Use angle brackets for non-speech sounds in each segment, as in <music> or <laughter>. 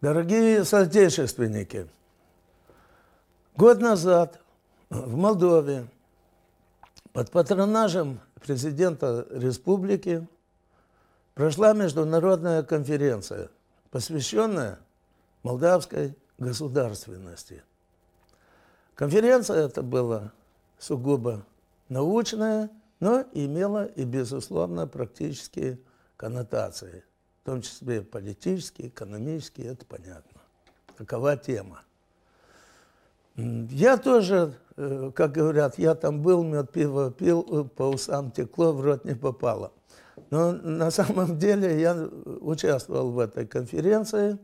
Дорогие соотечественники, год назад в Молдове под патронажем президента республики прошла международная конференция, посвященная молдавской государственности. Конференция это была сугубо научная, но имела и, безусловно, практические коннотации – в том числе политические, экономические, это понятно. такова тема? Я тоже, э, как говорят, я там был, мед пиво пил, э, по усам текло, в рот не попало. Но на самом деле я участвовал в этой конференции,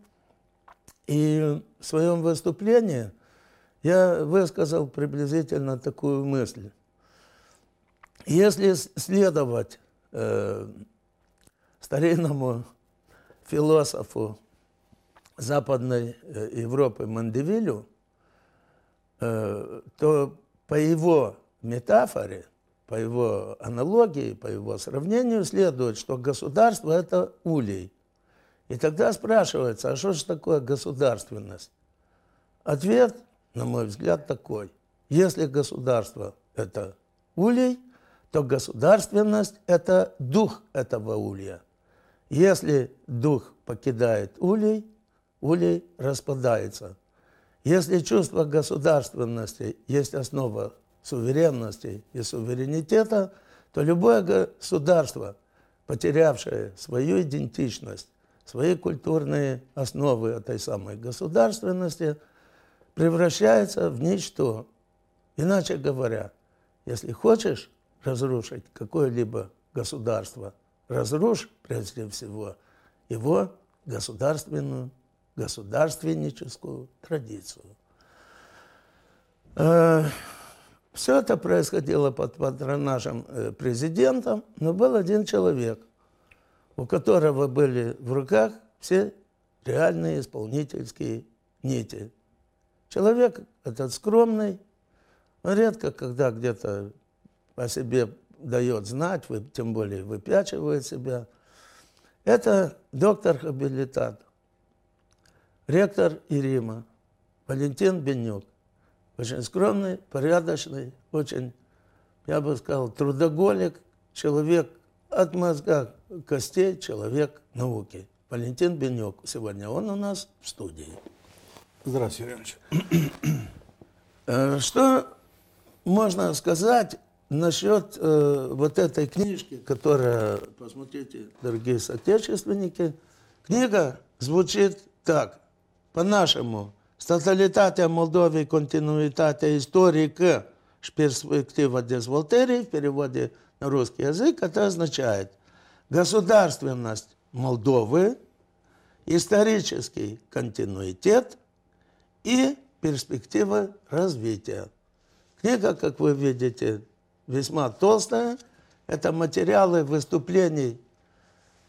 и в своем выступлении я высказал приблизительно такую мысль. Если следовать э, старинному философу Западной Европы Мандевилю, то по его метафоре, по его аналогии, по его сравнению следует, что государство – это улей. И тогда спрашивается, а что же такое государственность? Ответ, на мой взгляд, такой. Если государство – это улей, то государственность – это дух этого улья. Если дух покидает улей, улей распадается. Если чувство государственности есть основа суверенности и суверенитета, то любое государство, потерявшее свою идентичность, свои культурные основы этой самой государственности, превращается в ничто. Иначе говоря, если хочешь разрушить какое-либо государство – разрушь, прежде всего, его государственную, государственническую традицию. Э, все это происходило под патронажем э, президента, но был один человек, у которого были в руках все реальные исполнительские нити. Человек этот скромный, редко когда где-то о себе дает знать, вы, тем более выпячивает себя. Это доктор хабилитат ректор Ирима Валентин Бенюк. Очень скромный, порядочный, очень, я бы сказал, трудоголик, человек от мозга костей, человек науки. Валентин Бенюк. Сегодня он у нас в студии. Здравствуйте, Юрий э, Что можно сказать Насчет э, вот этой книжки, которая, посмотрите, дорогие соотечественники, книга звучит так, по-нашему, «Статалитатия Молдовии, континуитатия к перспектива дезволтерии» в переводе на русский язык, это означает «Государственность Молдовы, исторический континуитет и перспективы развития». Книга, как вы видите, весьма толстая. Это материалы выступлений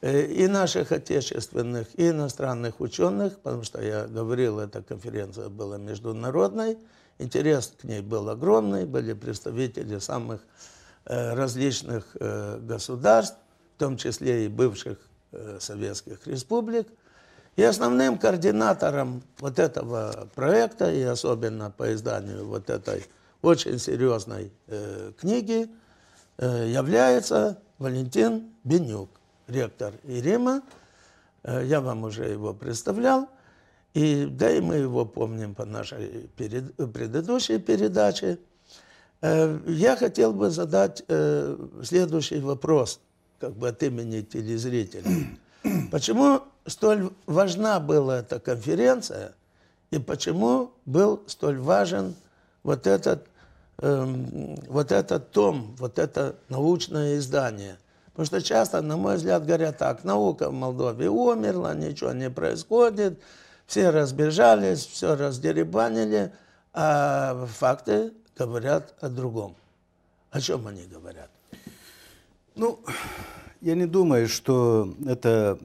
э, и наших отечественных, и иностранных ученых, потому что я говорил, эта конференция была международной, интерес к ней был огромный, были представители самых э, различных э, государств, в том числе и бывших советских республик. И основным координатором вот этого проекта, и особенно по изданию вот этой очень серьезной э, книги э, является Валентин Бенюк, ректор Ирима. Э, я вам уже его представлял. И, да и мы его помним по нашей перед, предыдущей передаче. Э, я хотел бы задать э, следующий вопрос, как бы от имени телезрителей. <clears throat> Почему столь важна была эта конференция и почему был столь важен вот этот Эм, вот этот том, вот это научное издание. Потому что часто, на мой взгляд, говорят так, наука в Молдове умерла, ничего не происходит, все разбежались, все раздеребанили, а факты говорят о другом. О чем они говорят? Ну, я не думаю, что это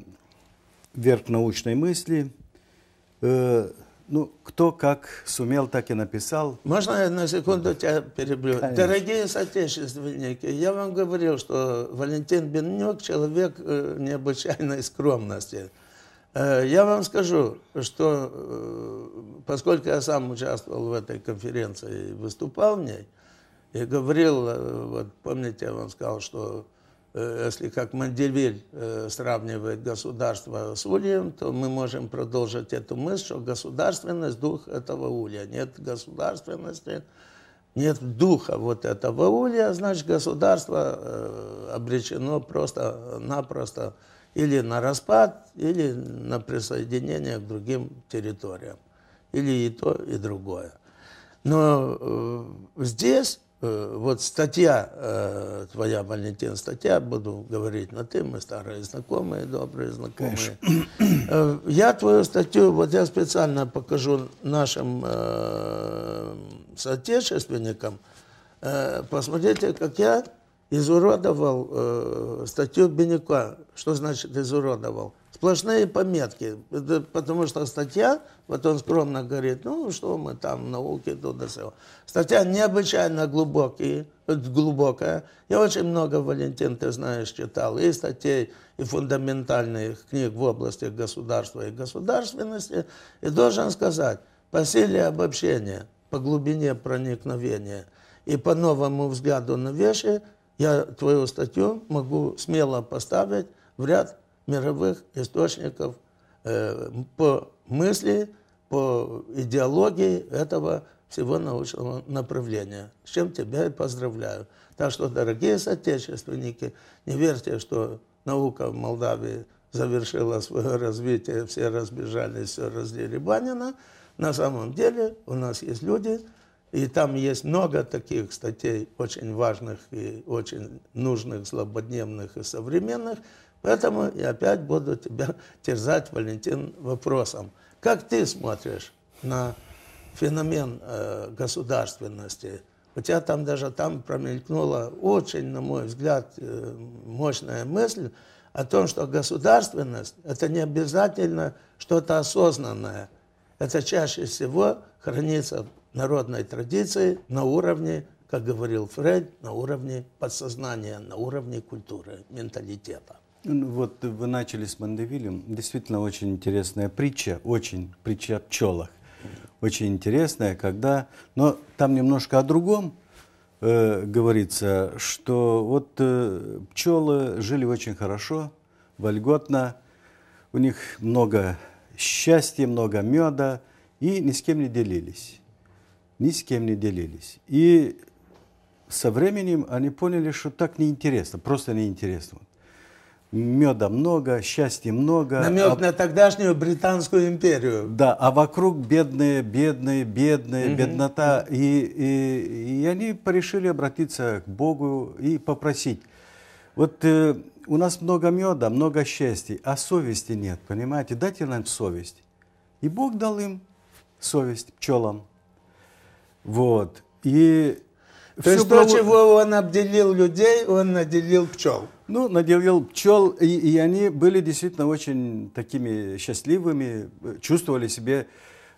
верх научной мысли. Э, ну, кто как сумел, так и написал. Можно я на секунду тебя перебью? Конечно. Дорогие соотечественники, я вам говорил, что Валентин Бенюк человек э, необычайной скромности. Э, я вам скажу, что э, поскольку я сам участвовал в этой конференции и выступал в ней, и говорил, вот помните, я вам сказал, что Э, если как Мандельвиль э, сравнивает государство с ульем, то мы можем продолжить эту мысль, что государственность – дух этого улья. Нет государственности, нет духа вот этого улья, значит, государство э, обречено просто-напросто или на распад, или на присоединение к другим территориям, или и то, и другое. Но здесь Э, вот статья э, твоя, Валентин, статья, буду говорить на ты, мы старые знакомые, добрые знакомые. Э, я твою статью, вот я специально покажу нашим соотечественникам, посмотрите, как я изуродовал статью Бенюка. Что значит изуродовал? сплошные пометки. Это потому что статья, вот он скромно говорит, ну что мы там, науки, туда сего. Статья необычайно глубокие, глубокая. Я очень много, Валентин, ты знаешь, читал и статей, и фундаментальных книг в области государства и государственности. И должен сказать, по силе обобщения, по глубине проникновения и по новому взгляду на вещи, я твою статью могу смело поставить в ряд мировых источников э, по мысли, по идеологии этого всего научного направления. С чем тебя и поздравляю. Так что, дорогие соотечественники, не верьте, что наука в Молдавии завершила свое развитие, все разбежались, все раздели Банина. На самом деле у нас есть люди, и там есть много таких статей, очень важных и очень нужных, злободневных и современных, Поэтому я опять буду тебя <laughs> терзать, Валентин, вопросом. Как ты смотришь на феномен э, государственности? У тебя там даже там промелькнула очень, на мой взгляд, э, мощная мысль о том, что государственность – это не обязательно что-то осознанное. Это чаще всего хранится в народной традиции на уровне, как говорил Фрейд, на уровне подсознания, на уровне культуры, менталитета. Ну, ну, вот вы начали с Мандевилем. Действительно очень интересная притча, очень притча о пчелах. Очень интересная, когда... Но там немножко о другом э, говорится, что вот э, пчелы жили очень хорошо, вольготно, у них много счастья, много меда, и ни с кем не делились. Ни с кем не делились. И со временем они поняли, что так неинтересно, просто неинтересно меда много, счастья много. Намек а... на тогдашнюю Британскую империю. Да, а вокруг бедные, бедные, бедные, угу. беднота. И, и, и они решили обратиться к Богу и попросить. Вот э, у нас много меда, много счастья, а совести нет, понимаете? Дайте нам совесть. И Бог дал им совесть пчелам. Вот. И То есть то, чего он обделил людей, он наделил пчел. Ну, наделил пчел, и, и они были действительно очень такими счастливыми, чувствовали себя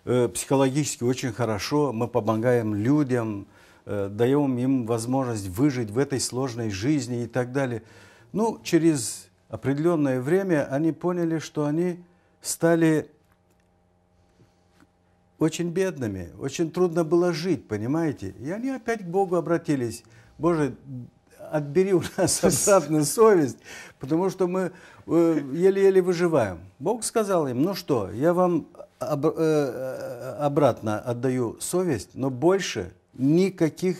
э, психологически очень хорошо. Мы помогаем людям, э, даем им возможность выжить в этой сложной жизни и так далее. Ну, через определенное время они поняли, что они стали очень бедными, очень трудно было жить, понимаете? И они опять к Богу обратились. Боже, отбери у нас <laughs> обратно совесть, потому что мы э, еле-еле выживаем. Бог сказал им, ну что, я вам об, э, э, обратно отдаю совесть, но больше никаких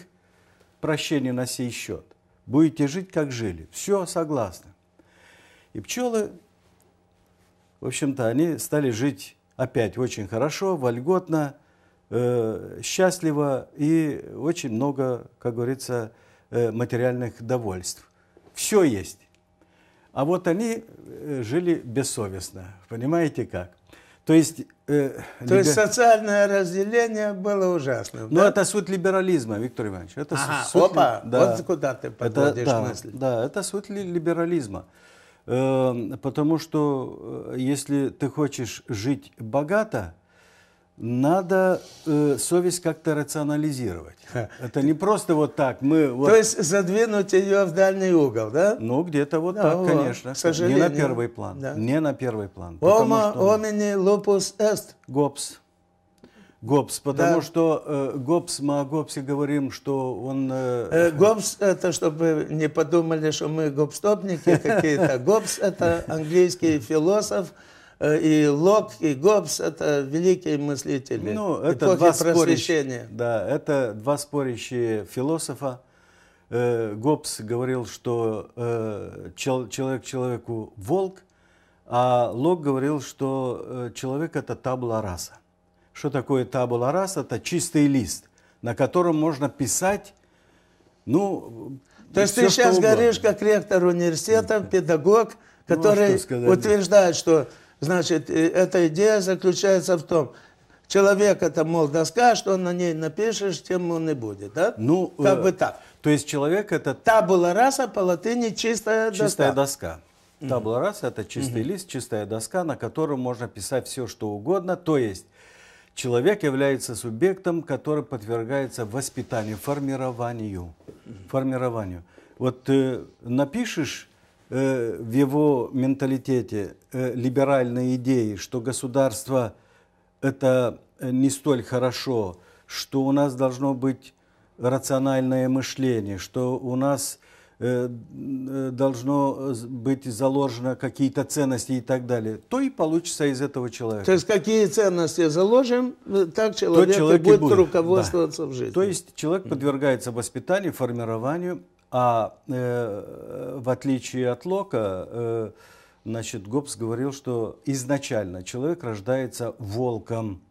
прощений на сей счет. Будете жить, как жили. Все, согласны. И пчелы, в общем-то, они стали жить опять очень хорошо, вольготно, э, счастливо и очень много, как говорится, Э, материальных довольств. Все есть. А вот они э, жили бессовестно. Понимаете как? То есть... Э, То либер... есть социальное разделение было ужасным. Ну, да? это суть либерализма, Виктор Иванович. Это ага, суть, опа, да. вот куда ты подводишь это, да, мысль. Да, это суть либерализма. Э, потому что э, если ты хочешь жить богато, надо э, совесть как-то рационализировать. Это не просто вот так. Мы вот... То есть задвинуть ее в дальний угол, да? Ну, где-то вот да, так, вот, конечно. К сожалению. Не на первый план. Да. Не на первый план. Homo homini lupus est. Гопс. Гоббс, потому да. что э, Гоббс, мы о Гоббсе говорим, что он... Э... Э, Гоббс, это чтобы не подумали, что мы гобстопники какие-то. <laughs> Гоббс – это английский философ, Э, и Лок, и Гоббс – это великие мыслители. Ну, это два просвещения. Да, это два спорящие философа. Э, Гоббс говорил, что э, человек человеку волк, а Лок говорил, что человек – это табула раса. Что такое табула раса? Это чистый лист, на котором можно писать, ну, То есть ты сейчас говоришь как ректор университета, ну, педагог, который ну, а что утверждает, что Значит, э, эта идея заключается в том, человек это, мол, доска, что на ней напишешь, тем он и будет, да? Ну, как э, бы так. То есть человек это... Табула раса по латыни чистая, чистая доска. Чистая доска. Табула раса это чистый угу. лист, чистая доска, на котором можно писать все, что угодно. То есть человек является субъектом, который подвергается воспитанию, формированию. Формированию. Вот э, напишешь Э, в его менталитете э, либеральные идеи, что государство это э, не столь хорошо, что у нас должно быть рациональное мышление, что у нас должно быть заложено какие-то ценности и так далее, то и получится из этого человека. То есть какие ценности заложим, так человек, то человек будет, будет руководствоваться да. в жизни. То есть человек подвергается воспитанию, формированию а э, в отличие от Лока, э, значит, Гоббс говорил, что изначально человек рождается волком,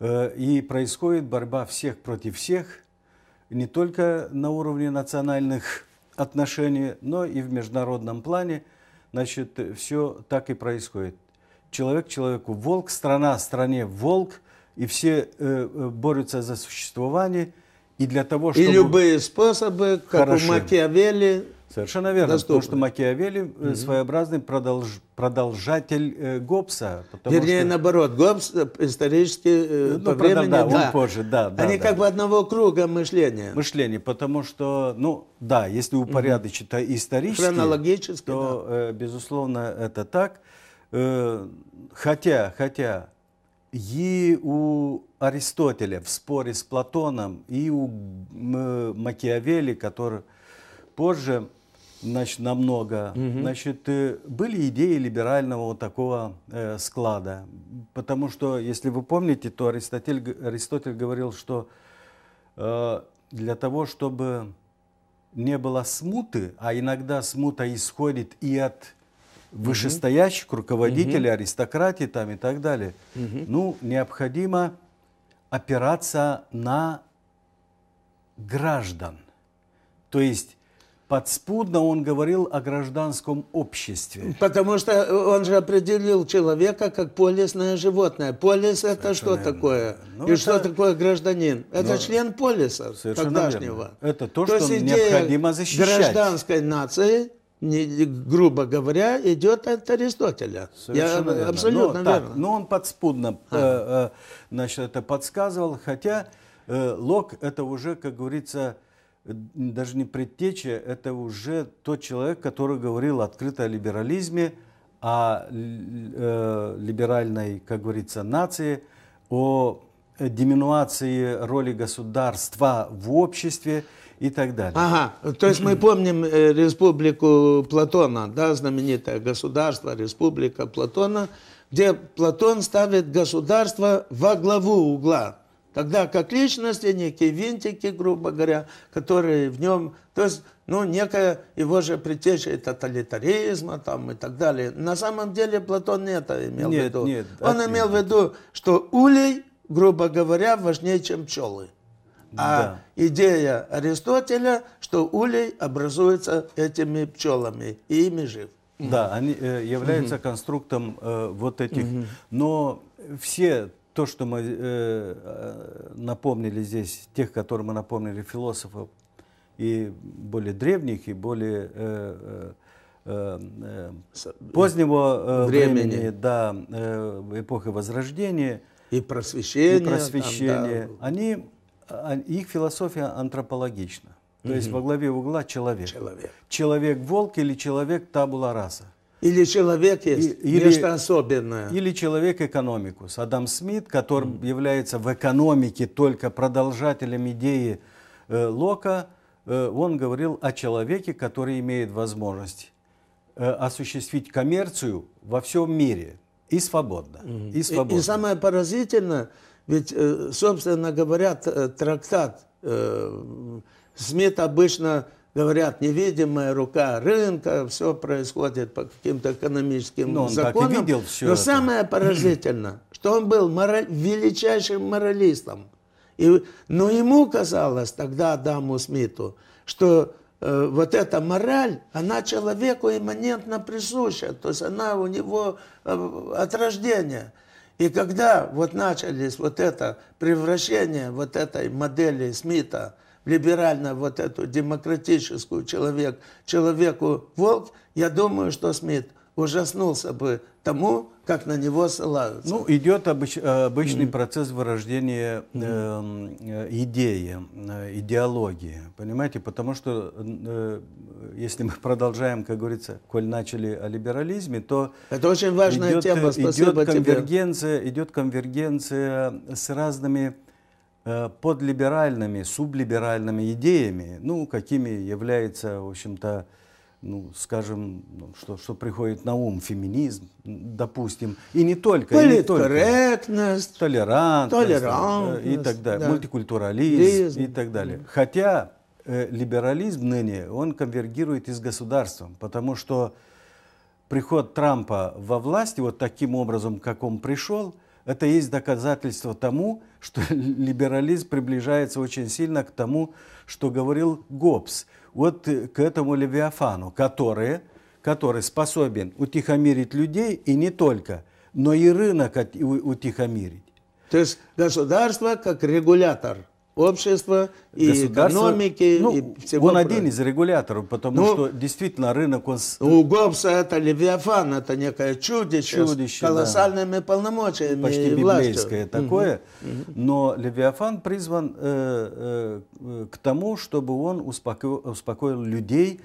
э, и происходит борьба всех против всех, не только на уровне национальных отношений, но и в международном плане, значит, все так и происходит. Человек человеку волк, страна стране волк, и все э, э борются за существование – и для того, чтобы... И любые способы, как Хороши. у Макиавелли, Совершенно верно. Доступны. Потому что Макиавелли Mm -hmm. своеобразный продолж, продолжатель э, Гоббса. Вернее, что... наоборот, Гоббс э, исторически э, ну, по продав... времени... Да, да, он позже, да. Они да, как да. бы одного круга мышления. Мышление, потому что, ну, да, если упорядочить Mm -hmm. исторически, Хронологически, то, да. э, безусловно, это так. Э, хотя, хотя и у Аристотеля в споре с Платоном, и у Макиавелли, который позже значит, намного. Угу. Значит, э, были идеи либерального вот такого э, склада. Потому что, если вы помните, то Аристотель, Аристотель говорил, что э, для того, чтобы не было смуты, а иногда смута исходит и от вышестоящих, руководителей, аристократии там и так далее. Ну, необходимо опираться на граждан. То есть подспудно он говорил о гражданском обществе. Потому что он же определил человека как полисное животное. Полис это что наверное. такое? Ну, и это... что такое гражданин? Это ну, член полиса тогдашнего. Верно. Это то, то что необходимо защищать. гражданской нации не, грубо говоря, идет от Аристотеля. Совершенно Я, верно. Абсолютно но, верно. Так, но он подспудно а. Э, э, значит, это подсказывал, хотя э, Лок это уже, как говорится, даже не предтеча, это уже тот человек, который говорил открыто о либерализме, о э, либеральной, как говорится, нации, о э, деминуации роли государства в обществе и так далее. Ага, то есть мы помним э, республику Платона, да, знаменитое государство, республика Платона, где Платон ставит государство во главу угла. Тогда как личности некие винтики, грубо говоря, которые в нем, то есть, ну, некая его же притеча и тоталитаризма там и так далее. На самом деле Платон не это имел нет, в виду. Нет, Он отнюдь. имел в виду, что улей, грубо говоря, важнее, чем пчелы. А идея Аристотеля, что улей образуется этими пчелами и ими жив. Да, они э, являются угу. конструктом э, вот этих. Но все то, что мы э, напомнили здесь, тех, которые мы напомнили философов и более древних, и более э, э, э, э позднего э, времени, времени да, э, эпохи Возрождения и просвещения, и просвещения там, да. они а, а, их философия антропологична. То угу. есть во главе угла человек. Человек. Человек-волк или человек-табула раса. Или человек есть или, нечто особенное. Или человек экономикус. Адам Смит, который mm. является в экономике только продолжателем идеи э, Лока, э, он говорил о человеке, который имеет возможность э, осуществить коммерцию во всем мире и свободно. Mm. И, свободно. И, и самое поразительное, ведь, э, собственно говоря, э, трактат, э, Смит обычно говорят, невидимая рука рынка, все происходит по каким-то экономическим но ну, он законам. Так и видел все но это. самое <clears throat> поразительное, что он был мораль, величайшим моралистом. И, но ему казалось тогда Адаму Смиту, что э, вот эта мораль, она человеку имманентно присуща, то есть она у него э, от рождения – и когда вот начались вот это превращение вот этой модели Смита в либерально вот эту демократическую человек, человеку волк, я думаю, что Смит ужаснулся бы тому, как на него ссылаются. Ну, идет обыч, э, обычный mm. -hmm. процесс вырождения эм, э, идеи, э, идеологии, понимаете? Потому что, э, если мы продолжаем, как говорится, коль начали о либерализме, то... Это очень важная идет, тема, э, спасибо идет конвергенция, тебе. Идет конвергенция с разными э, подлиберальными, сублиберальными идеями, ну, какими является, в общем-то, э, ну, скажем, ну, что, что приходит на ум, феминизм, допустим, и не только. Политкорректность. Толерантность. Толерантность. И так далее. Да. Мультикультурализм Лизм. и так далее. Хотя э, либерализм ныне, он конвергирует и с государством, потому что приход Трампа во власть, вот таким образом, как он пришел – это есть доказательство тому, что <laughs> либерализм приближается очень сильно к тому, что говорил Гоббс. Вот э, к этому Левиафану, который, который способен утихомирить людей и не только, но и рынок утихомирить. То есть государство как регулятор – общества, и экономики. Ну, и всего он один из регуляторов, потому ну, что действительно рынок... Он... У ну, Гоббса это Левиафан, это некое чудище, чудище с колоссальными да. полномочиями Почти библейское властью. такое. Угу. Но Левиафан призван э, э, к тому, чтобы он успокоил, успокоил людей,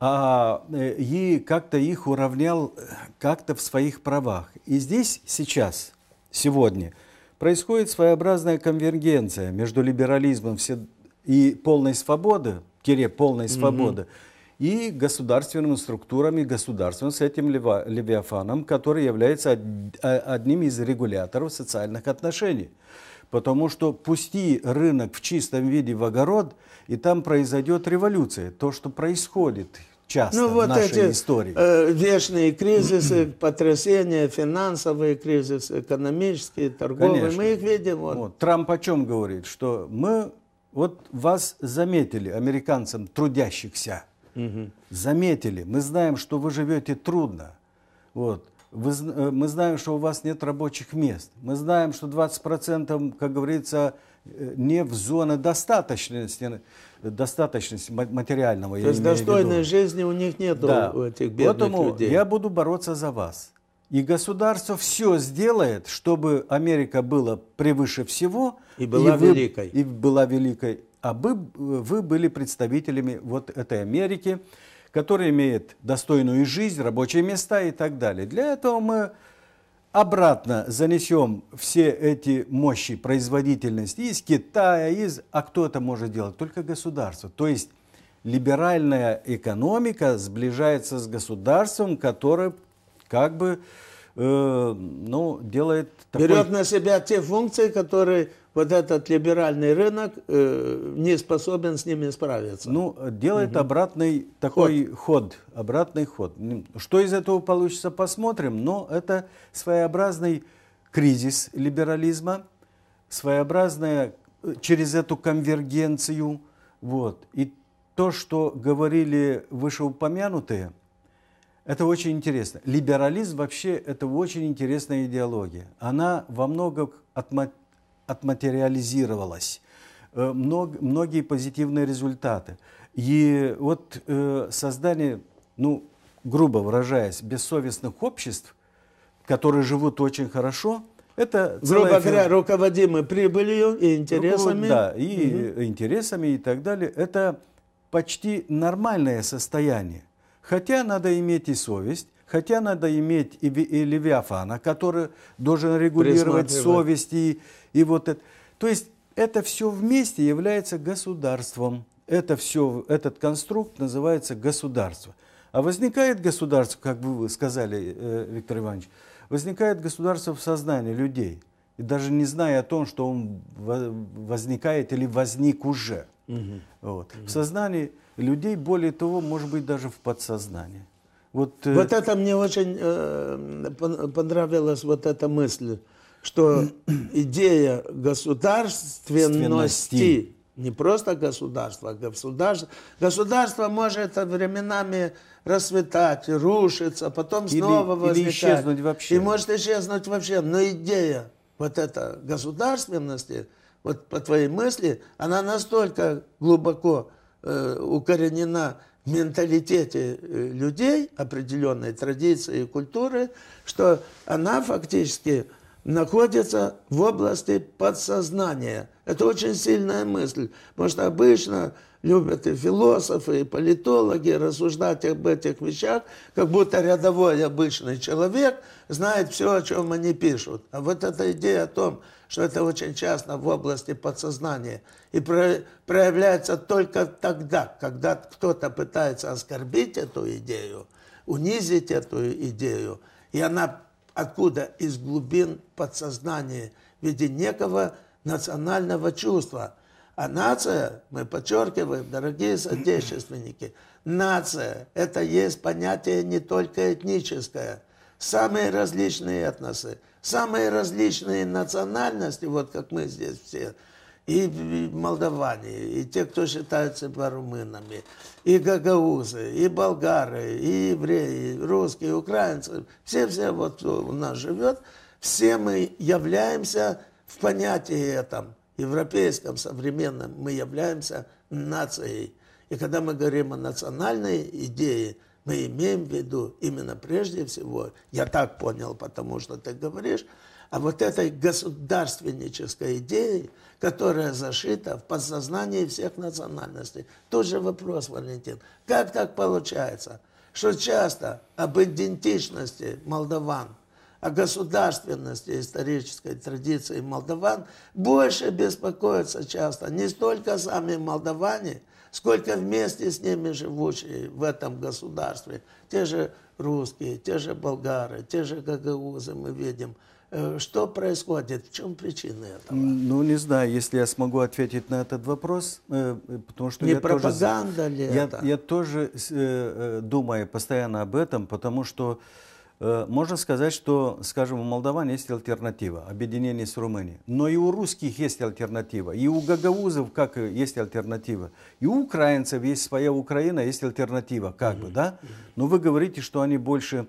а, э, и как-то их уравнял э, как-то в своих правах. И здесь сейчас, сегодня – происходит своеобразная конвергенция между либерализмом и полной свободы, тире полной свободы, угу. и государственными структурами, государством с этим левиафаном, который является а, одним из регуляторов социальных отношений. Потому что пусти рынок в чистом виде в огород, и там произойдет революция. То, что происходит, часто ну, вот в нашей эти, истории. Э, вечные кризисы, <clears throat> потрясения, финансовые кризисы, экономические, торговые, Конечно. мы их видим. Вот. Вот. Трамп о чем говорит? Что мы вот вас заметили, американцам, трудящихся. Угу. Заметили. Мы знаем, что вы живете трудно. Вот вы, э, мы знаем, что у вас нет рабочих мест. Мы знаем, что 20%, как говорится, э, не в зоне достаточности, э, достаточности материального. То есть достойной жизни у них нет, да. у этих бедных Поэтому людей. я буду бороться за вас. И государство все сделает, чтобы Америка была превыше всего. И была и вы, великой. И была великой. А вы, вы были представителями вот этой Америки который имеет достойную жизнь, рабочие места и так далее. Для этого мы обратно занесем все эти мощи производительности из Китая, из... А кто это может делать? Только государство. То есть либеральная экономика сближается с государством, которое как бы Э, ну, делает... Такой... Берет на себя те функции, которые вот этот либеральный рынок э, не способен с ними справиться. Ну, делает угу. обратный такой ход. ход, обратный ход. Что из этого получится, посмотрим, но это своеобразный кризис либерализма, своеобразная э, через эту конвергенцию, вот, и то, что говорили вышеупомянутые – это очень интересно. Либерализм вообще – это очень интересная идеология. Она во многом отма отматериализировалась. Э, мног, многие позитивные результаты. И вот э, создание, ну, грубо выражаясь, бессовестных обществ, которые живут очень хорошо – это грубо говоря, руководимы прибылью и интересами. Руковод, да, и угу. интересами и так далее. Это почти нормальное состояние. Хотя надо иметь и совесть, хотя надо иметь и, и Левиафана, который должен регулировать совесть и, и вот это. То есть это все вместе является государством. Это все, этот конструкт называется государство. А возникает государство, как вы сказали, э, Виктор Иванович, возникает государство в сознании людей, и даже не зная о том, что он возникает или возник уже. Угу. Вот. Угу. В сознании людей, более того, может быть, даже в подсознании. Вот, э, вот это мне очень э, понравилась вот эта мысль, что <clears throat> идея государственности, не просто государства, а государство, государство может временами расцветать, рушиться, потом или, снова возникать. Или исчезнуть вообще. И может исчезнуть вообще. Но идея вот эта государственности, вот по твоей мысли, она настолько глубоко Э, укоренена в менталитете э, людей определенной традиции и культуры, что она фактически находится в области подсознания – это очень сильная мысль, потому что обычно любят и философы, и политологи рассуждать об этих вещах, как будто рядовой обычный человек знает все, о чем они пишут. А вот эта идея о том, что это очень часто в области подсознания и проявляется только тогда, когда кто-то пытается оскорбить эту идею, унизить эту идею, и она откуда? Из глубин подсознания в виде некого национального чувства. А нация, мы подчеркиваем, дорогие соотечественники, нация – это есть понятие не только этническое. Самые различные этносы, самые различные национальности, вот как мы здесь все, и молдаване, и те, кто считают себя румынами, и гагаузы, и болгары, и евреи, и русские, и украинцы, все-все вот кто у нас живет, все мы являемся в понятии этом, европейском, современном, мы являемся нацией. И когда мы говорим о национальной идее, мы имеем в виду именно прежде всего, я так понял, потому что ты говоришь, а вот этой государственнической идеей, которая зашита в подсознании всех национальностей. Тот же вопрос, Валентин, как так получается, что часто об идентичности молдаван о государственности исторической традиции молдаван, больше беспокоятся часто не столько сами молдаване, сколько вместе с ними живущие в этом государстве. Те же русские, те же болгары, те же гагаузы мы видим. Э, что происходит? В чем причина этого? Ну, не знаю, если я смогу ответить на этот вопрос, э, потому что не я пропаганда тоже, ли я, это? Я тоже э, думаю постоянно об этом, потому что э, Э, можно сказать, что, скажем, у молдаван есть альтернатива, объединение с Румынией. Но и у русских есть альтернатива, и у гагаузов как есть альтернатива, и у украинцев есть своя Украина, есть альтернатива, как mm бы, да? Но вы говорите, что они больше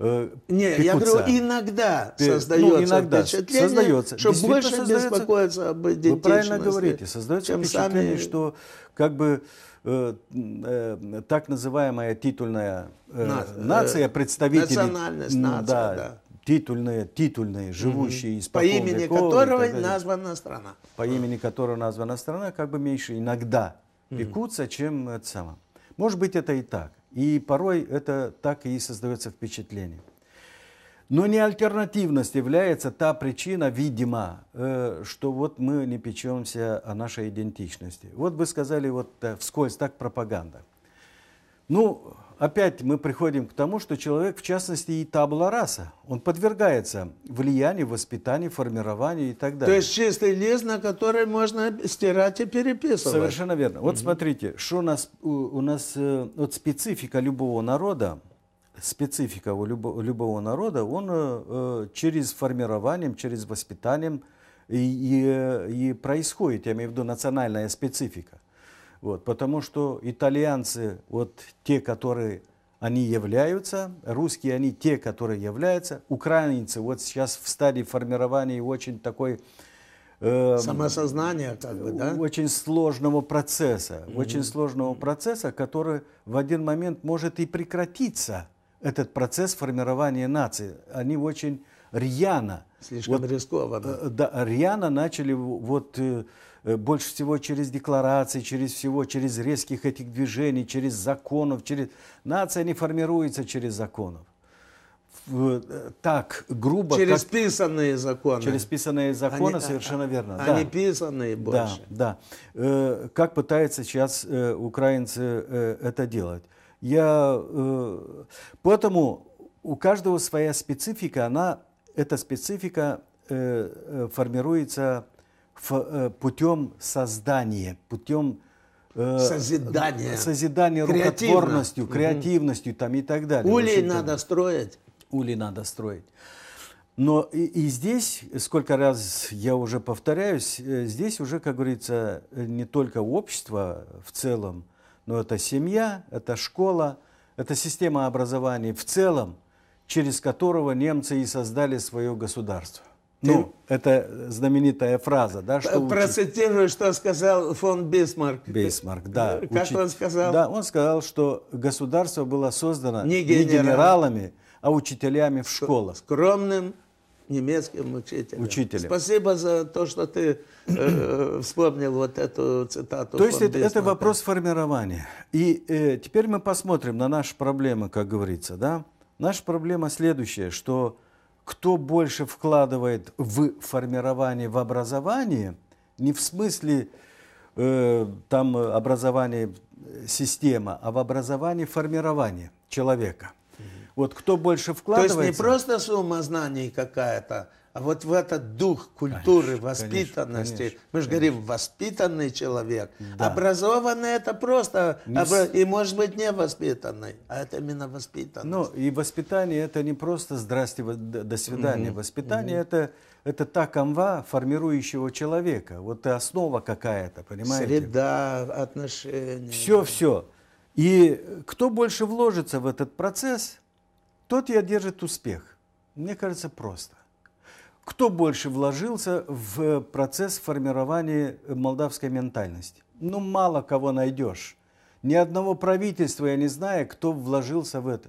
э, Нет, пекутся. я говорю, иногда Ты, ну, создается ну, иногда впечатление, создается. что больше создается, беспокоятся об идентичности. Вы правильно говорите, создается впечатление, сами... что как бы Э, э, так называемая титульная э, На, нация, представители... Национальность, нация, да. да титульные, титульные, живущие mm-hmm. По имени веков, которого названа страна. По имени которого названа страна, как бы меньше иногда пекутся, mm-hmm. чем это самое. Может быть, это и так. И порой это так и создается впечатление. Но не альтернативность является та причина, видимо, э, что вот мы не печемся о нашей идентичности. Вот вы сказали вот э, вскользь так пропаганда. Ну, опять мы приходим к тому, что человек, в частности, и табла раса. Он подвергается влиянию, воспитанию, формированию и так далее. То есть чистый лист, на который можно стирать и переписывать. Совершенно верно. Вот угу. смотрите, что у нас, у, э, у нас вот специфика любого народа, специфика у любого, любого народа, он э, э, через формированием, через воспитанием и, и, э, и происходит, я имею в виду национальная специфика. Вот, потому что итальянцы, вот те, которые они являются, русские они те, которые являются, украинцы вот сейчас в стадии формирования очень такой э, эм, самосознания, как бы, да? Очень сложного процесса, mm-hmm. очень сложного процесса, который в один момент может и прекратиться, этот процесс формирования нации. Они очень рьяно... Слишком вот, рискованно. Э, да, рьяно начали вот э, э, больше всего через декларации, через всего, через резких этих движений, через законов, через... Нация не формируется через законов. Так грубо... Через как... писанные законы. Через писанные законы, они, совершенно верно. Они да. писанные больше. Да, да. Как пытаются сейчас украинцы это делать. Я, э, поэтому у каждого своя специфика, она, эта специфика э, э формируется в, э, путем создания, путем э, созидания, рукотворностью, креативностью угу. там, и так далее. Улей надо строить. Улей надо строить. Но и, и здесь, сколько раз я уже повторяюсь, э, здесь уже, как говорится, не только общество в целом, но это семья, это школа, это система образования в целом, через которого немцы и создали свое государство. Ну, Ты... Ну, это знаменитая фраза, да? Что Процитирую, учить... что сказал фон Бисмарк. Бисмарк, да. Как учить... он сказал? Да, он сказал, что государство было создано не, генерал. не генералами, а учителями в школах. Скромным, немецким учителем. Учителем. Спасибо за то, что ты э, э вспомнил вот эту цитату. То есть это, это вопрос формирования. И э, теперь мы посмотрим на наши проблемы, как говорится. Да? Наша проблема следующая, что кто больше вкладывает в формирование, в образование, не в смысле э, там образование э, система, а в образование формирование человека – вот кто больше вкладывается... То есть не просто сумма знаний какая-то, а вот в этот дух культуры, конечно, воспитанности. Конечно, Мы же конечно. говорим, воспитанный человек. Да. Образованный это просто, не... обра... и может быть не воспитанный, а это именно воспитанный. Ну и воспитание это не просто «здрасте, до свидания». Угу. Воспитание угу. это это та канва формирующего человека. Вот и основа какая-то, понимаете? Среда, отношения. Все, все. И кто больше вложится в этот процесс – тот и одержит успех. Мне кажется, просто. Кто больше вложился в процесс формирования э, молдавской ментальности? Ну, мало кого найдешь. Ни одного правительства я не знаю, кто вложился в это.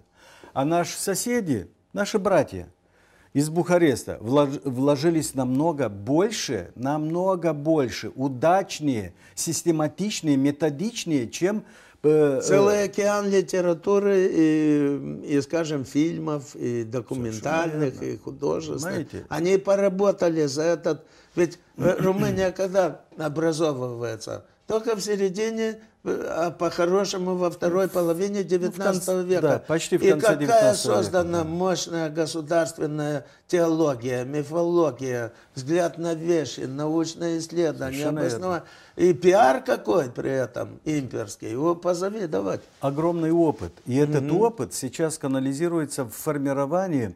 А наши соседи, наши братья из Бухареста вложились намного больше, намного больше, удачнее, систематичнее, методичнее, чем Э, э. Целый океан литературы и, и скажем, фильмов, и документальных, и художественных. Знаете? Они поработали за этот... Ведь Румыния когда образовывается? Только в середине а по-хорошему во второй половине 19 ну, конце, века. Да, почти в И конце И какая создана века. мощная государственная теология, мифология, взгляд на вещи, научное исследование, И пиар какой при этом имперский, его позови давать Огромный опыт. И этот mm -hmm. опыт сейчас канализируется в формировании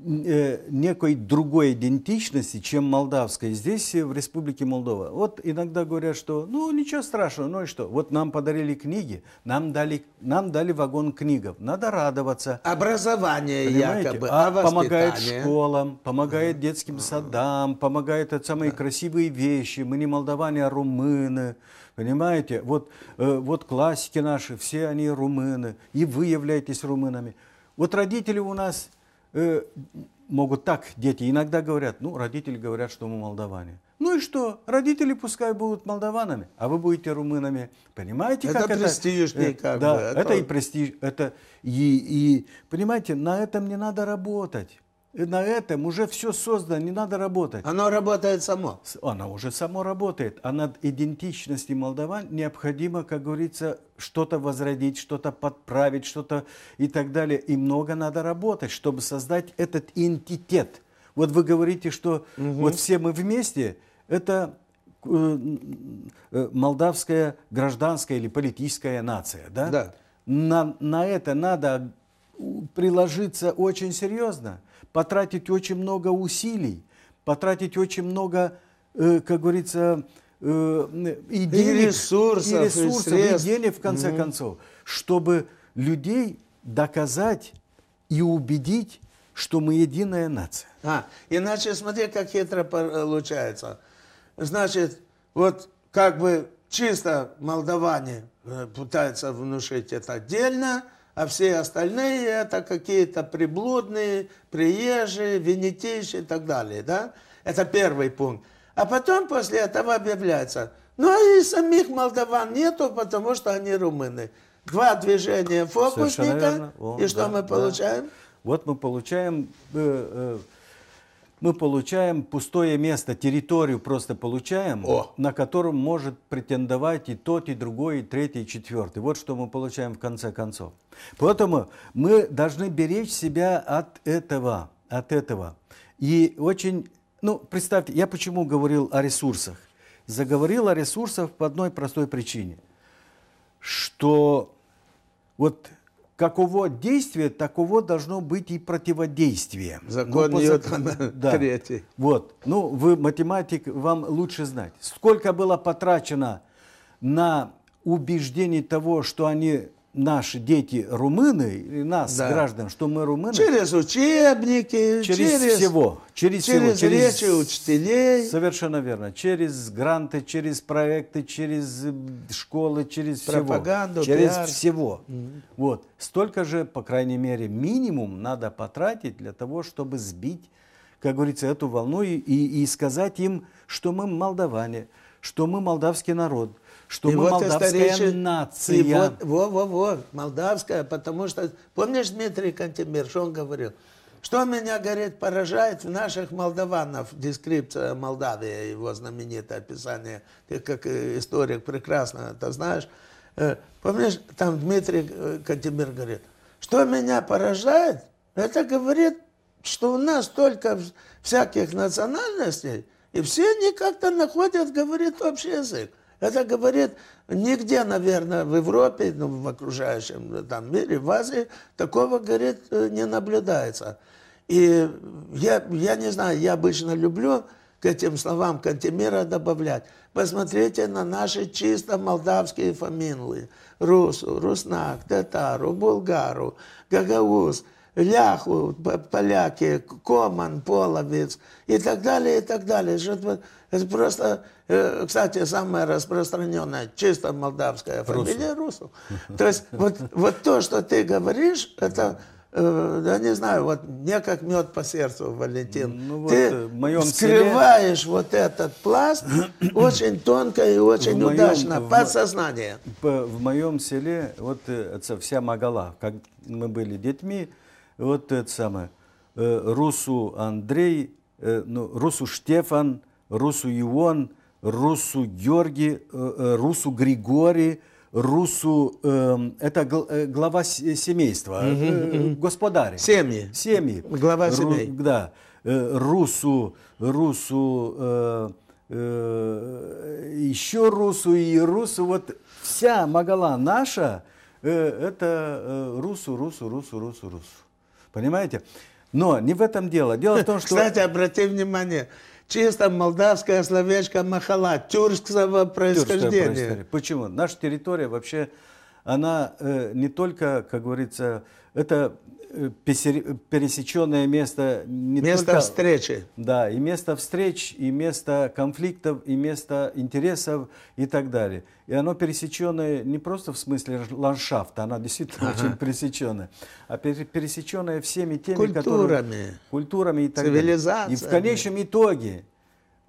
Э, некой другой идентичности, чем молдавской, здесь, э, в Республике Молдова. Вот иногда говорят, что ну ничего страшного, ну и что? Вот нам подарили книги, нам дали, нам дали вагон книгов, надо радоваться. Образование Понимаете? якобы, а, а помогает школам, помогает детским садам, помогает от самые да. красивые вещи. Мы не молдаване, а румыны. Понимаете? Вот, э, вот классики наши, все они румыны. И вы являетесь румынами. Вот родители у нас Э, могут так, дети иногда говорят, ну, родители говорят, что мы молдаване. Ну и что? Родители пускай будут молдаванами, а вы будете румынами. Понимаете, это как это? престижнее, э, это, как да, бы. А это, и престиж, это и, и понимаете, на этом не надо работать на этом уже все создано, не надо работать. Оно работает само. Оно уже само работает. А над идентичностью молдаван необходимо, как говорится, что-то возродить, что-то подправить, что-то и так далее. И много надо работать, чтобы создать этот идентитет. Вот вы говорите, что угу. вот все мы вместе, это э, э, молдавская гражданская или политическая нация, да? Да. На, на это надо приложиться очень серьезно потратить очень много усилий, потратить очень много, э, как говорится, э, и денег, и ресурсов, и, ресурсов, и, и денег, в конце угу. концов, чтобы людей доказать и убедить, что мы единая нация. А, иначе смотри, как хитро получается. Значит, вот как бы чисто молдаване э, пытаются внушить это отдельно – а все остальные это какие-то приблудные, приезжие, винитейшие и так далее. Да? Это первый пункт. А потом после этого объявляется, ну а и самих молдаван нету, потому что они румыны. Два движения фокусника, О, и что да, мы получаем? Да. Вот мы получаем... Э, э, мы получаем пустое место, территорию просто получаем, О. на котором может претендовать и тот, и другой, и третий, и четвертый. Вот что мы получаем в конце концов. Поэтому мы должны беречь себя от этого, от этого. И очень, ну, представьте, я почему говорил о ресурсах? Заговорил о ресурсах по одной простой причине, что вот каково действие, таково должно быть и противодействие. Ну, Закон ну, Ньютона зак... да. <laughs> третий. Вот. Ну, вы математик, вам лучше знать. Сколько было потрачено на убеждение того, что они наши дети румыны, и нас, да. граждан, что мы румыны. Через учебники, через, через всего. Через, через, всего, через учителей. Совершенно верно. Через гранты, через проекты, через э, школы, через Пропаганду, всего. Через пиар. всего. Mm-hmm. Вот. Столько же, по крайней мере, минимум надо потратить для того, чтобы сбить, как говорится, эту волну и, и сказать им, что мы молдаване, что мы молдавский народ – что и мы вот молдавская речь, нация. И вот, во, во, во, молдавская, потому что, помнишь Дмитрий Кантемир, что он говорил? Что меня, говорит, поражает в наших молдаванов, дескрипция Молдавии, его знаменитое описание, ты как э, историк прекрасно это знаешь. Э, помнишь, там Дмитрий э, Кантемир говорит, что меня поражает, это говорит, что у нас столько всяких национальностей, и все они как-то находят, говорит, общий язык. Это говорит, нигде, наверное, в Европе, ну, в окружающем э, там, мире, в Азии, такого, говорит, э, не наблюдается. И я, я не знаю, я обычно люблю к этим словам Кантемира добавлять. Посмотрите на наши чисто молдавские фамилии. Русу, Руснак, Татару, Булгару, Гагауз, Ляху, поляки, Коман, Половец и так далее, и так далее. Это просто Э, кстати, самая распространенная, чисто молдавская фамилия Русу. То есть вот, вот то, что ты говоришь, это э, я не знаю, вот мне как мед по сердцу, Валентин. Ну, вот ты э, в моем скрываешь селе... вот этот пласт <clears throat> очень тонко и очень в удачно, моем, под В, в моем селе, вот это вся Магала, как мы были детьми, вот это самое, Русу Андрей, ну, Русу Штефан, Русу Ивон, Русу Георги, э, э, Русу Григорий, Русу, эм, э, это глава э, семейства, mm -hmm, mm господари. Семьи. Семьи. Глава семей. Ру, да. Русу, Русу, э, э, еще Русу и Русу. Вот вся Магала наша, э, это э, Русу, Русу, Русу, Русу, Русу. Понимаете? Но не в этом дело. Дело в том, что... Кстати, обрати внимание, чисто молдавское словечко «махала», тюркского происхождения. происхождение. Почему? Наша территория вообще, она э, не только, как говорится, это пересеченное место не место только, встречи да и место встреч и место конфликтов и место интересов и так далее и оно пересеченное не просто в смысле ландшафта оно действительно ага. очень пересеченная а пересеченное всеми теми культурами которые, культурами и так далее и в конечном итоге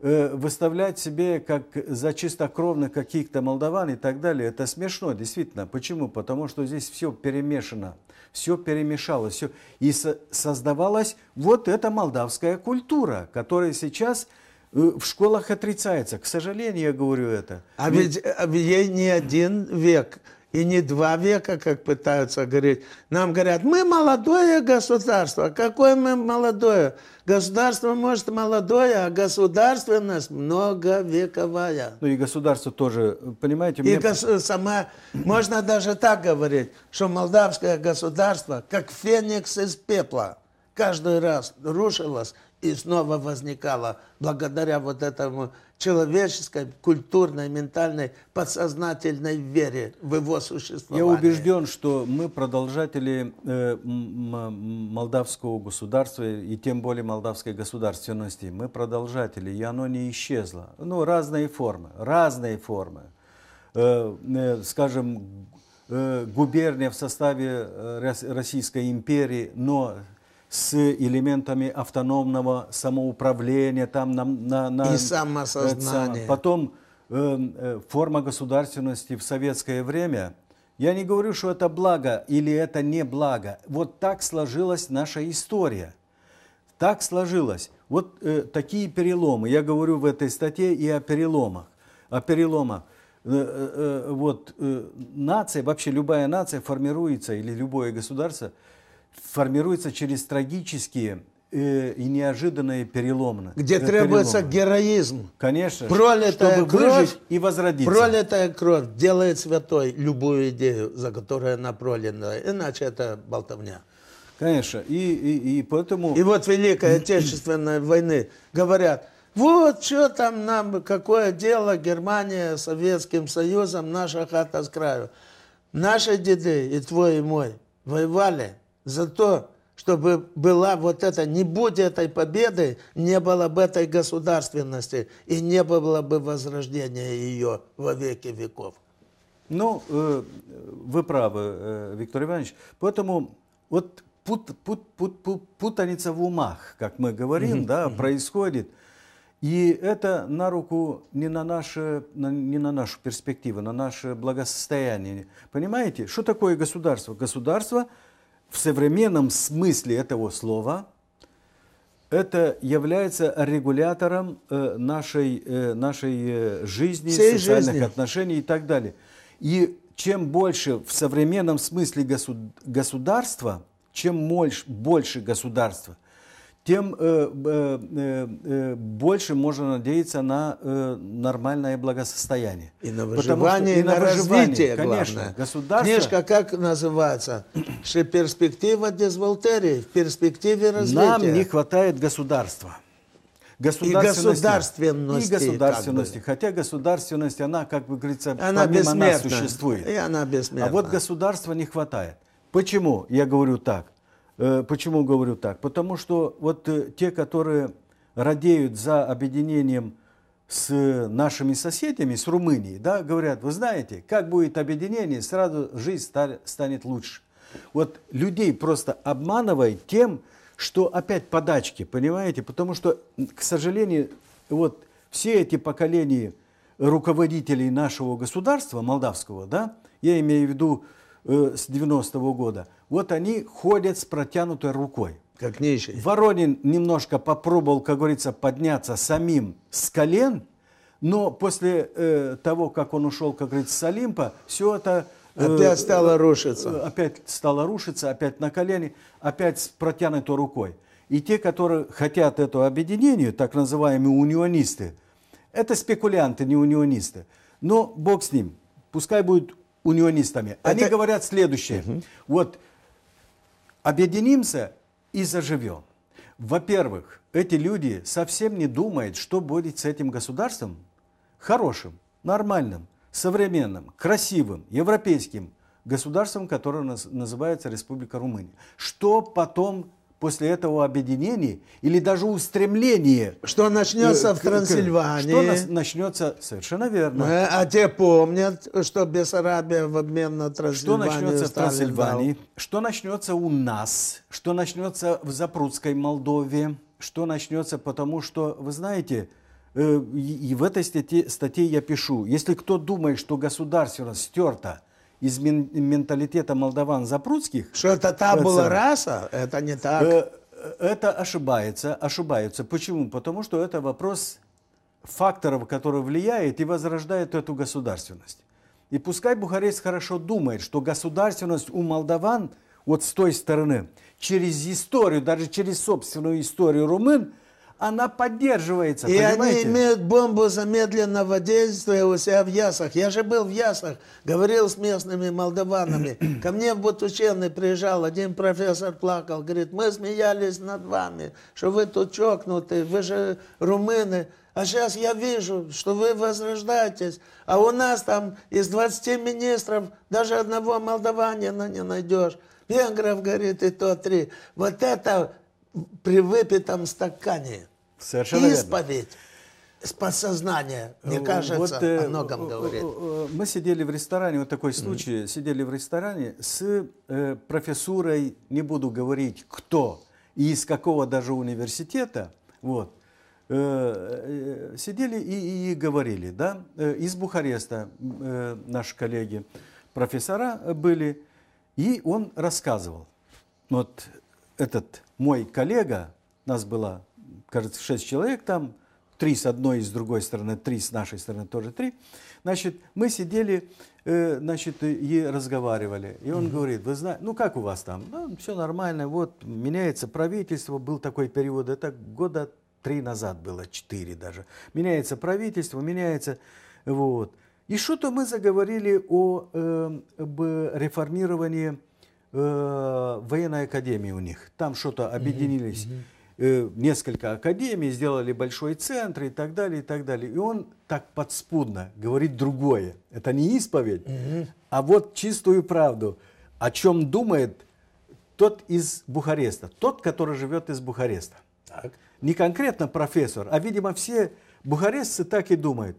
Э, выставлять себе как за чистокровных каких-то молдаван и так далее, это смешно, действительно. Почему? Потому что здесь все перемешано, все перемешалось, все. и создавалась вот эта молдавская культура, которая сейчас э, в школах отрицается. К сожалению, я говорю это. А ведь, э, ведь а я не один век и не два века, как пытаются говорить. Нам говорят, мы молодое государство. А какое мы молодое? Государство, может, молодое, а государственность многовековая. Ну и государство тоже, понимаете? Мне... И гос... сама, можно даже так говорить, что молдавское государство, как феникс из пепла, каждый раз рушилось, и снова возникала благодаря вот этому человеческой, культурной, ментальной, подсознательной вере в его существование. Я убежден, что мы продолжатели э, молдавского государства и тем более молдавской государственности. Мы продолжатели, и оно не исчезло. Ну, разные формы, разные формы. Э, э, скажем, губерния в составе Российской империи, но с элементами автономного самоуправления, там на, на, на и самосознание. Потом э, э, форма государственности в советское время. Я не говорю, что это благо или это не благо. Вот так сложилась наша история. Так сложилось. Вот э, такие переломы. Я говорю в этой статье и о переломах. О переломах. Э, э, э вот э, нация, вообще любая нация формируется или любое государство – Формируется через трагічні э, и неожиданные переломы. Где э, требуется героизм. Конечно. Пролитая чтобы кровь, выжить и возродиться. Пролитая кровь делает святой любую идею, за которую она пролина. Иначе это болтовня. Конечно. И, и, и поэтому... И вот Великой Отечественной войны говорят, вот что там нам, какое дело Германия с Советским Союзом, наша хата с краю. Наши деды и твой и мой воевали за то, чтобы была вот эта, не будь этой победы, не было бы этой государственности и не было бы возрождения ее во веки веков. Ну, э, вы правы, э, Виктор Иванович. Поэтому вот пут, пут, пут, пут, путаница в умах, как мы говорим, угу, да, происходит. И это на руку не на, наши, не на нашу перспективу, на наше благосостояние. Понимаете, что такое государство? Государство – в современном смысле этого слова это является регулятором э, нашей, э, нашей э, жизни, Всей социальных жизни. отношений и так далее. И чем больше в современном смысле государства, чем больше государства – тем э, э, э, больше можно надеяться на нормальное благосостояние. И на выживание, что, и на, на развитие, конечно. Главное. Государство... Книжка как называется? Что перспектива дезволтерии, в перспективе развития. Нам не хватает государства государственности. И государственности. И государственности. Как бы. Хотя государственность, она, как бы говорится, она помимо бессмертна. нас существует. И она бессмертна. А вот государства не хватает. Почему я говорю так? Э, почему говорю так? Потому что вот э, те, которые радеют за объединением с нашими соседями, с Румынией, да, говорят, вы знаете, как будет объединение, сразу жизнь станет лучше. Вот людей просто обманывает тем, что опять подачки, понимаете? Потому что, к сожалению, вот все эти поколения руководителей нашего государства, молдавского, да, я имею в виду э, с 90-го года – вот они ходят с протянутой рукой. Как нищий. Воронин немножко попробовал, как говорится, подняться самим с колен, но после э, того, как он ушел, как говорится, с Олимпа, все это... Э, опять стало э, рушиться. Опять стало рушиться, опять на колени, опять с протянутой рукой. И те, которые хотят этого объединения, так называемые унионисты, это спекулянты, не унионисты. Но бог с ним, пускай будут унионистами. Это... Они говорят следующее. Угу. Вот Объединимся и заживем. Во-первых, эти люди совсем не думают, что будет с этим государством хорошим, нормальным, современным, красивым, европейским государством, которое называется Республика Румыния. Что потом после этого объединения или даже устремления, Что начнется э, в Трансильвании. Что начнется, совершенно верно. Э, а те помнят, что Бессарабия в обмен на Трансильванию. Что начнется в Трансильвании, дал. что начнется у нас, что начнется в Запрудской Молдове, что начнется, потому что, вы знаете, э, и в этой статье, статье я пишу, если кто думает, что государственность стерта – из менталитета молдаван запрудских... Что это та это, была раса? Это не э, так. Э, это ошибается, ошибаются. Почему? Потому что это вопрос факторов, которые влияют и возрождают эту государственность. И пускай бухарец хорошо думает, что государственность у молдаван вот с той стороны, через историю, даже через собственную историю румын, она поддерживается. И понимаете? они имеют бомбу замедленного действия у себя в Ясах. Я же был в Ясах, говорил с местными молдаванами. <clears throat> Ко мне в Бутучены приезжал, один профессор плакал, говорит, мы смеялись над вами, что вы тут чокнуты, вы же румыны. А сейчас я вижу, что вы возрождаетесь. А у нас там из 20 министров даже одного молдаванина не найдешь. Венгров, говорит, и то три. Вот это при выпитом стакане. Совершенно Исповедь. Верно с подсознания, мне кажется, вот, э, о многом э, говорит. Э, э, мы сидели в ресторане, вот такой случай, mm. сидели в ресторане с э, профессурой, не буду говорить кто и из какого даже университета, вот, э, сидели и, и говорили, да, из Бухареста э, наши коллеги, профессора были, и он рассказывал, вот этот мой коллега, нас было, кажется, шесть человек там, три с одной и с другой стороны, три с нашей стороны, тоже три. Значит, мы сидели, э, значит, и разговаривали. И он mm-hmm. говорит, вы знаете, ну как у вас там? Ну, все нормально, вот, меняется правительство, был такой период, это года три назад было, четыре даже. Меняется правительство, меняется, вот. И что-то мы заговорили о, э, об реформировании э, военной академии у них. Там что-то объединились угу, э, несколько академий, сделали большой центр и так далее, и так далее. И он так подспудно говорит другое. Это не исповедь, угу. а вот чистую правду. О чем думает тот из Бухареста, тот, который живет из Бухареста. Так. Не конкретно профессор, а, видимо, все бухарестцы так и думают.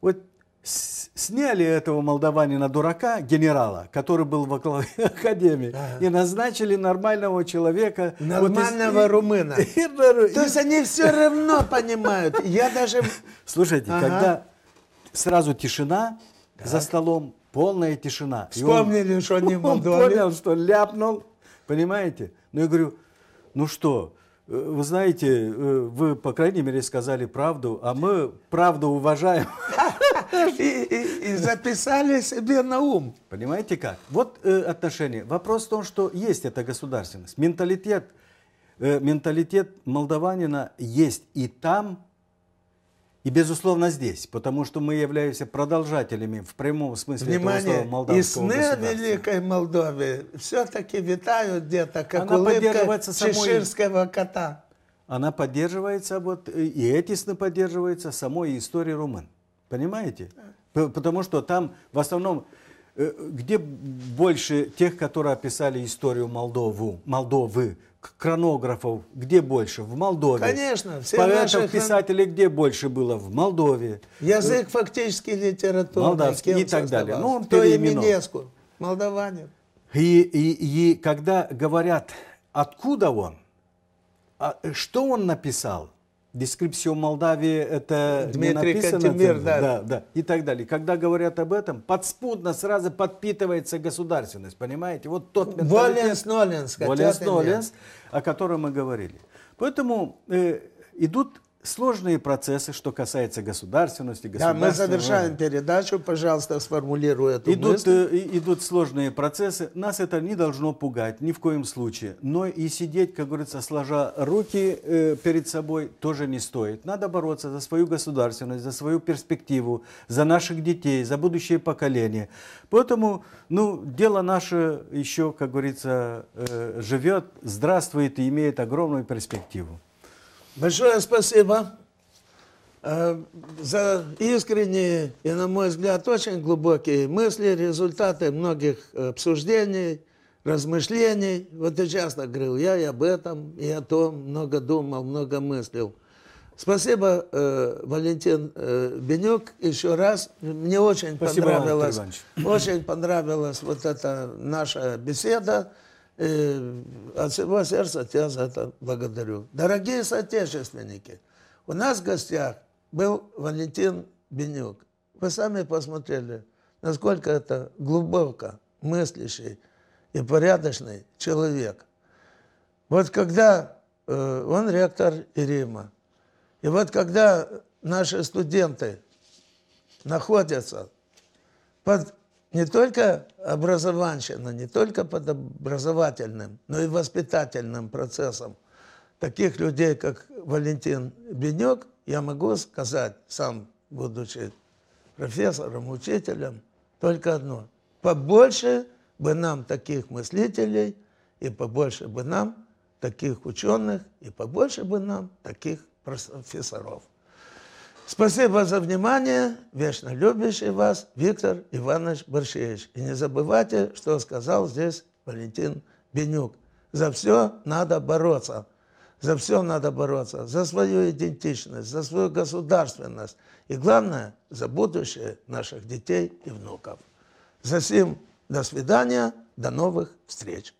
Вот сняли этого молдаванина дурака, генерала, который был в <laughs> академии, ага. и назначили нормального человека. Нормального вот из... румына. <laughs> И... То есть они все равно понимают. Я даже... Слушайте, ага. когда сразу тишина так. за столом, полная тишина. Вспомнили, он, что они молдаване. <laughs> Он понял, что ляпнул, понимаете? Ну, я говорю, ну что, э, вы знаете, э, вы, по крайней мере, сказали правду, а мы правду уважаем конечно. И, и, и записали себе на ум. Понимаете как? Вот э, отношения. Вопрос в том, что есть эта государственность. Менталитет, э, менталитет молдаванина есть и там, и, безусловно, здесь, потому что мы являемся продолжателями в прямом смысле Внимание, этого слова молдавского и сны Великой Молдове все-таки витают где-то, как Она улыбка чеширского самой... кота. Она поддерживается, вот, и эти сны поддерживаются самой историей румын. Понимаете? Потому что там в основном, э, где больше тех, которые описали историю Молдову, Молдовы, кронографов, где больше? В Молдове. Конечно. Все Поэтов, наши... писателей где больше было? В Молдове. Язык фактически литературный. Молдавский и так далее. Ну, то Кто молдаване. И, и, и когда говорят, откуда он, а, что он написал – Дескрипсио Молдавии это Дмитрий не написано, Кантемир, да. да, да, и так далее. Когда говорят об этом, подспудно сразу подпитывается государственность, понимаете? Вот тот Воленс Ноленс, Воленс Ноленс, о котором мы говорили. Поэтому э, идут сложные процессы, что касается государственности, государства. Да, мы завершаем передачу, пожалуйста, сформулируй эту идут, мысль. Э, идут сложные процессы, нас это не должно пугать ни в коем случае, но и сидеть, как говорится, сложа руки э, перед собой тоже не стоит. Надо бороться за свою государственность, за свою перспективу, за наших детей, за будущее поколение. Поэтому, ну, дело наше еще, как говорится, э, живет, здравствует и имеет огромную перспективу. Большое спасибо э, за искренние и, на мой взгляд, очень глубокие мысли, результаты многих обсуждений, размышлений. Вот ты часто говорил, я и об этом, и о том, много думал, много мыслил. Спасибо, э, Валентин э, Бенюк, еще раз. Мне очень Спасибо, понравилась, очень понравилась вот эта наша беседа. Э, от всего сердца тебя за это благодарю. Дорогие соотечественники, у нас в гостях был Валентин Бенюк. Вы сами посмотрели, насколько это глубоко мыслящий и порядочный человек. Вот когда э, он ректор Ирима, и вот когда наши студенты находятся под не только образованщина, не только под образовательным, но и воспитательным процессом таких людей, как Валентин Бенек, я могу сказать, сам будучи профессором, учителем, только одно. Побольше бы нам таких мыслителей, и побольше бы нам таких ученых, и побольше бы нам таких профессоров. Спасибо за внимание. Вечно любящий вас Виктор Иванович Борщевич. И не забывайте, что сказал здесь Валентин Бенюк. За все надо бороться. За все надо бороться. За свою идентичность, за свою государственность. И главное, за будущее наших детей и внуков. За всем. до свидания, до новых встреч.